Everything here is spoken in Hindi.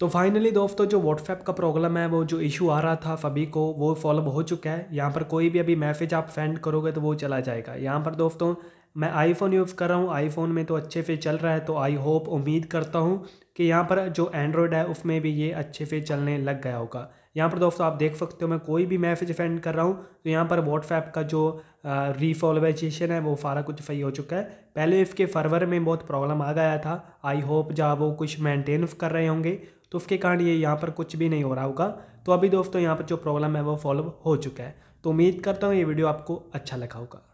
तो फाइनली दोस्तों जो व्हाट्सएप का प्रॉब्लम है वो जो इशू आ रहा था सभी को वो सॉल्व हो चुका है यहाँ पर कोई भी अभी मैसेज आप सेंड करोगे तो वो चला जाएगा यहाँ पर दोस्तों मैं आईफोन यूज़ कर रहा हूँ आईफोन में तो अच्छे से चल रहा है तो आई होप उम्मीद करता हूँ कि यहाँ पर जो एंड्रॉयड है उसमें भी ये अच्छे से चलने लग गया होगा यहाँ पर दोस्तों आप देख सकते हो मैं कोई भी मैसेज सेंड कर रहा हूँ तो यहाँ पर व्हाट्सएप का जो रिफॉलोवाइजेशन है वो सारा कुछ सही हो चुका है पहले इसके फरवर में बहुत प्रॉब्लम आ गया था आई होप जहाँ वो कुछ मेंटेन कर रहे होंगे तो उसके कारण ये यहाँ पर कुछ भी नहीं हो रहा होगा तो अभी दोस्तों यहाँ पर जो प्रॉब्लम है वो सॉल्व हो चुका है तो उम्मीद करता हूँ ये वीडियो आपको अच्छा लगा होगा